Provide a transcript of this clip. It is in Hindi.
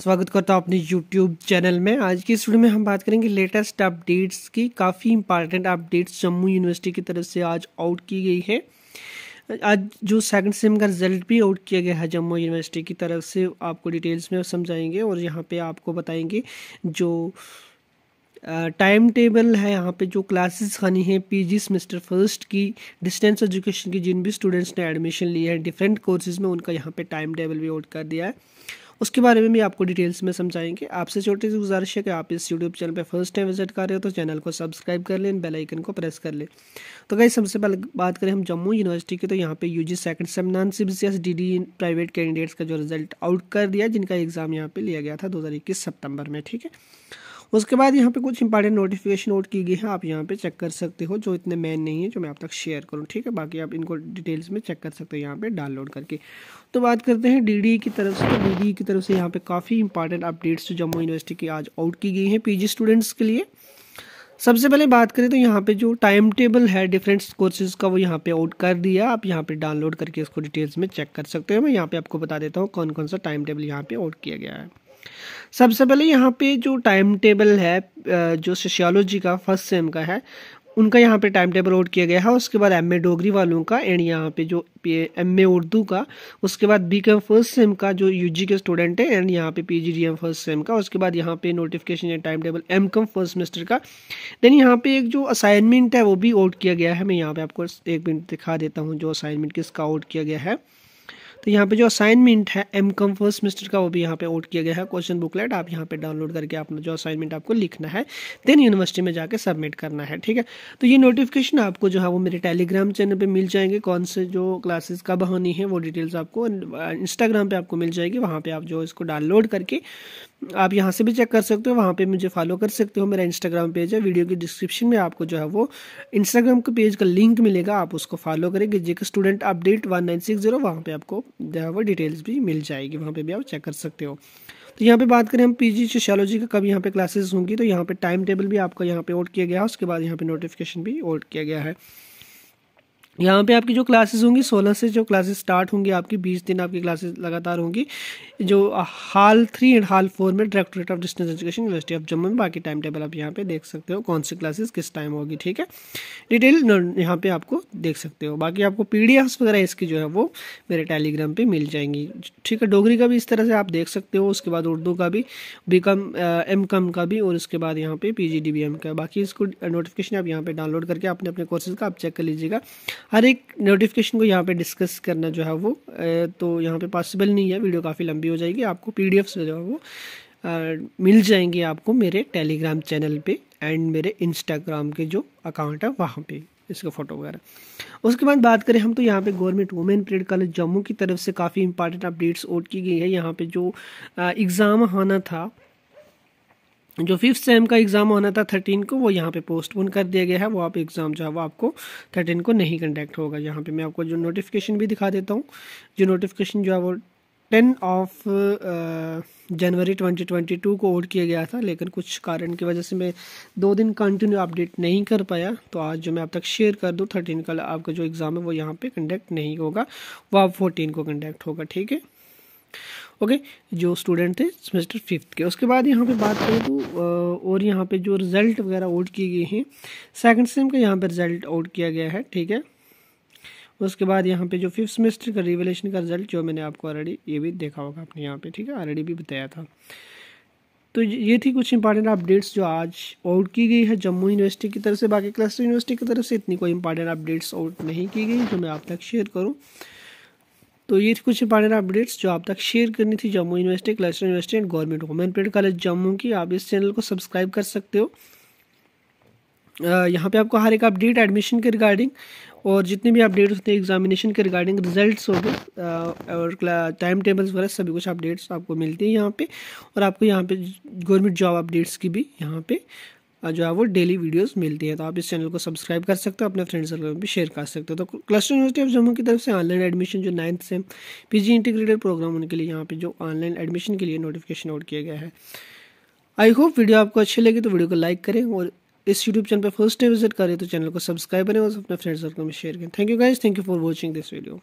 स्वागत करता हूँ अपने YouTube चैनल में आज की इस वीडियो में हम बात करेंगे लेटेस्ट अपडेट्स की काफ़ी इंपॉर्टेंट अपडेट्स जम्मू यूनिवर्सिटी की तरफ से आज आउट की गई है आज जो सेकंड सेम का रिजल्ट भी आउट किया गया है जम्मू यूनिवर्सिटी की तरफ से आपको डिटेल्स में समझाएंगे और यहाँ पे आपको बताएंगे जो टाइम uh, टेबल है यहाँ पे जो क्लासेस खानी है पीजी सेमेस्टर फर्स्ट की डिस्टेंस एजुकेशन की जिन भी स्टूडेंट्स ने एडमिशन लिया है डिफरेंट कोर्सेज में उनका यहाँ पे टाइम टेबल भी आउट कर दिया है उसके बारे में भी आपको डिटेल्स में समझाएंगे आपसे छोटी सी गुजारिश है कि आप इस यूट्यूब चैनल पर फर्स्ट टाइम विजिट कर रहे हो तो चैनल को सब्सक्राइब कर लें बेल आइकन को प्रेस कर लें तो कहीं सबसे पहले बात करें हम जम्मू यूनिवर्सिटी की तो यहाँ पर U G second sem C B C S D D private candidates का जो रिजल्ट आउट कर दिया जिनका एग्ज़ाम यहाँ पर लिया गया था दो हज़ार इक्कीस सितंबर में ठीक है उसके बाद यहाँ पे कुछ इंपॉर्टेंट नोटिफिकेशन नोट की गई है आप यहाँ पे चेक कर सकते हो जो इतने मैन नहीं है जो मैं आप तक शेयर करूँ ठीक है बाकी आप इनको डिटेल्स में चेक कर सकते हो यहाँ पे डाउनलोड करके तो बात करते हैं डी e की तरफ से तो डी e की तरफ से यहाँ पे काफ़ी इंपॉर्टेंट अपडेट्स जो जम्मू यूनिवर्सिटी की आज आउट की गई हैं पी स्टूडेंट्स के लिए सबसे पहले बात करें तो यहाँ पे जो टाइम टेबल है डिफरेंट कोर्सेज का वो यहाँ पे आउट कर दिया आप यहाँ पे डाउनलोड करके इसको डिटेल्स में चेक कर सकते हो मैं यहाँ पे आपको बता देता हूँ कौन कौन सा टाइम टेबल यहाँ पे आउट किया गया है सबसे पहले यहाँ पे जो टाइम टेबल है जो सोशियोलॉजी का फर्स्ट सेम का है उनका यहाँ पे टाइम टेबल आउट किया गया है उसके बाद एम ए डोगरी वालों का एंड यहाँ पे जो एम ए उर्दू का उसके बाद बी कम फर्स्ट सेम का जो यू जी के स्टूडेंट है एंड यहाँ पे P G D M first sem का उसके बाद यहाँ पे नोटिफिकेशन या time table M com first semester का देन यहाँ पे एक जो असाइनमेंट है वो भी आउट किया गया है मैं यहाँ पे आपको एक मिनट दिखा देता हूँ जो असाइनमेंट किसका आउट किया गया है तो यहाँ पे जो असाइनमेंट है एम कम फर्स्ट सेमेस्टर का वो भी यहाँ पे आउट किया गया है क्वेश्चन बुकलेट आप यहाँ पे डाउनलोड करके अपना जो असाइनमेंट आपको लिखना है देन यूनिवर्सिटी में जाके सबमिट करना है ठीक है तो ये नोटिफिकेशन आपको जो है वो मेरे टेलीग्राम चैनल पर मिल जाएंगे कौन से जो क्लासेस कब होनी है वो डिटेल्स आपको इंस्टाग्राम uh, पर आपको मिल जाएगी वहाँ पर आप जो इसको डाउनलोड करके आप यहाँ से भी चेक कर सकते हो वहाँ पे मुझे फॉलो कर सकते हो मेरा इंस्टाग्राम पेज है वीडियो के डिस्क्रिप्शन में आपको जो है वो इंस्टाग्राम के पेज का लिंक मिलेगा आप उसको फॉलो करेंगे JK student update one nine six zero वहाँ पर आपको जो है वो डिटेल्स भी मिल जाएगी वहाँ पर भी आप चेक कर सकते हो तो यहाँ पर बात करें हम पी जी सोशोलॉजी का कब यहाँ पर क्लासेस होंगी तो यहाँ पर टाइम टेबल भी आपका यहाँ पर ओट किया गया है उसके बाद यहाँ पे नोटिफिकेशन भी ओट किया गया है यहाँ पे आपकी जो क्लासेस होंगी सोलह से जो क्लासेस स्टार्ट होंगी आपकी बीस दिन आपकी क्लासेस लगातार होंगी जो hall three and hall four में directorate of distance education university of Jammu में बाकी टाइम टेबल आप यहाँ पे देख सकते हो कौन सी क्लासेस किस टाइम होगी ठीक है डिटेल यहाँ पे आपको देख सकते हो बाकी आपको पी वगैरह इसकी जो है वो मेरे टेलीग्राम पर मिल जाएंगी ठीक है डोगरी का भी इस तरह से आप देख सकते हो उसके बाद उर्दू का भी बी कम एम का भी और उसके बाद यहाँ पे P G D B M का बाकी इसको नोटिफिकेशन आप यहाँ पर डाउनलोड करके अपने अपने कोर्सेज का आप चेक कर लीजिएगा हर एक नोटिफिकेशन को यहाँ पे डिस्कस करना जो है वो तो यहाँ पे पॉसिबल नहीं है वीडियो काफ़ी लंबी हो जाएगी आपको पी डी जो है वो मिल जाएंगे आपको मेरे टेलीग्राम चैनल पे एंड मेरे इंस्टाग्राम के जो अकाउंट है वहाँ पे इसका फ़ोटो वगैरह उसके बाद बात करें हम तो यहाँ पे government women parade college Jammu की तरफ से काफ़ी इंपॉर्टेंट अपडेट्स ओट की गई है यहाँ पे जो एग्ज़ाम आना था जो फिफ्थ सेम का एग्ज़ाम होना था थर्टीन को वो यहाँ पे पोस्टपोन कर दिया गया है वो आप एग्ज़ाम जो है वो आपको थर्टीन को नहीं कंडक्ट होगा यहाँ पे मैं आपको जो नोटिफिकेशन भी दिखा देता हूँ जो नोटिफिकेशन जो है वो ten of January twenty twenty two को ओड किया गया था लेकिन कुछ कारण की वजह से मैं दो दिन कंटिन्यू अपडेट नहीं कर पाया तो आज जो मैं आप तक शेयर कर दूँ थर्टीन का आपका जो एग्ज़ाम है वो यहाँ पर कंडक्ट नहीं होगा वो आप फोर्टीन को कंडक्ट होगा ठीक है ओके जो स्टूडेंट थे सेमेस्टर फिफ्थ के उसके बाद यहाँ पे बात करें तो और यहाँ पे जो रिज़ल्ट वगैरह आउट किए गए हैं सेकंड सेम का यहाँ पे रिज़ल्ट आउट किया गया है ठीक है उसके बाद यहाँ पे जो फिफ्थ सेमेस्टर का रिवेलेशन का रिज़ल्ट जो मैंने आपको ऑलरेडी ये भी देखा होगा आपने यहाँ पे ठीक है ऑलरेडी भी बताया था तो ये थी कुछ इंपॉर्टेंट अपडेट्स जो आज आउट की गई है जम्मू यूनिवर्सिटी की तरफ से बाकी क्लस्टर यूनिवर्सिटी की तरफ से इतनी कोई इंपॉर्टेंट अपडेट्स आउट नहीं की गई जो मैं आप तक शेयर करूँ तो ये कुछ इंपॉर्टेंट अपडेट्स जो आप तक शेयर करनी थी Jammu university cluster university and government women parade college Jammu की आप इस चैनल को सब्सक्राइब कर सकते हो यहाँ पे आपको हर एक अपडेट एडमिशन के रिगार्डिंग और जितने भी अपडेट्स होते हैं एग्जामिनेशन के रिगार्डिंग रिजल्ट्स हो गए और टाइम टेबल्स वगैरह सभी कुछ अपडेट्स आपको मिलती हैं यहाँ पे और आपको यहाँ पे गवर्नमेंट जॉब अपडेट्स की भी यहाँ पे जो है वो डेली वीडियोस मिलती हैं तो आप इस चैनल को सब्सक्राइब कर सकते हो अपने फ्रेंड सर्कल में भी शेयर कर सकते हो तो क्लस्टर यूनिवर्सिटी ऑफ जम्मू की तरफ से ऑनलाइन एडमिशन जो नाइन्थ से पीजी इंटीग्रेटेड प्रोग्राम उनके लिए यहाँ पे जो ऑनलाइन एडमिशन के लिए नोटिफिकेशन आउट किया गया है आई होप वीडियो आपको अच्छे लगे तो वीडियो को लाइक करें और इस यूट्यूब चैनल पर फर्स्ट टाइम विजिट करें तो चैनल को सब्सक्राइब करें और अपने फ्रेंड सर्कल में शेयर करें thank you guys thank you for watching this video